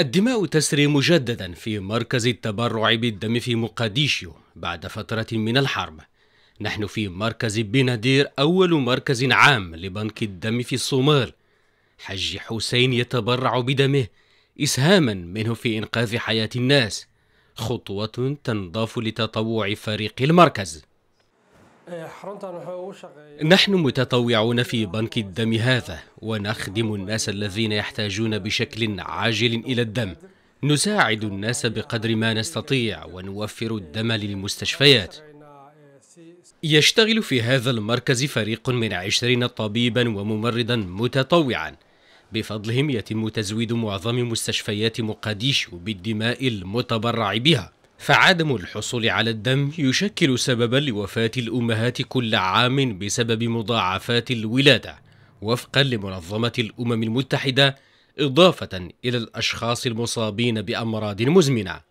الدماء تسري مجددا في مركز التبرع بالدم في مقاديشيو بعد فترة من الحرب نحن في مركز بنادير أول مركز عام لبنك الدم في الصومال حج حسين يتبرع بدمه إسهاما منه في إنقاذ حياة الناس خطوة تنضاف لتطوع فريق المركز نحن متطوعون في بنك الدم هذا ونخدم الناس الذين يحتاجون بشكل عاجل إلى الدم نساعد الناس بقدر ما نستطيع ونوفر الدم للمستشفيات يشتغل في هذا المركز فريق من عشرين طبيبا وممرضا متطوعا بفضلهم يتم تزويد معظم مستشفيات مقاديشو بالدماء المتبرع بها فعدم الحصول على الدم يشكل سببا لوفاة الأمهات كل عام بسبب مضاعفات الولادة وفقا لمنظمة الأمم المتحدة إضافة إلى الأشخاص المصابين بأمراض مزمنة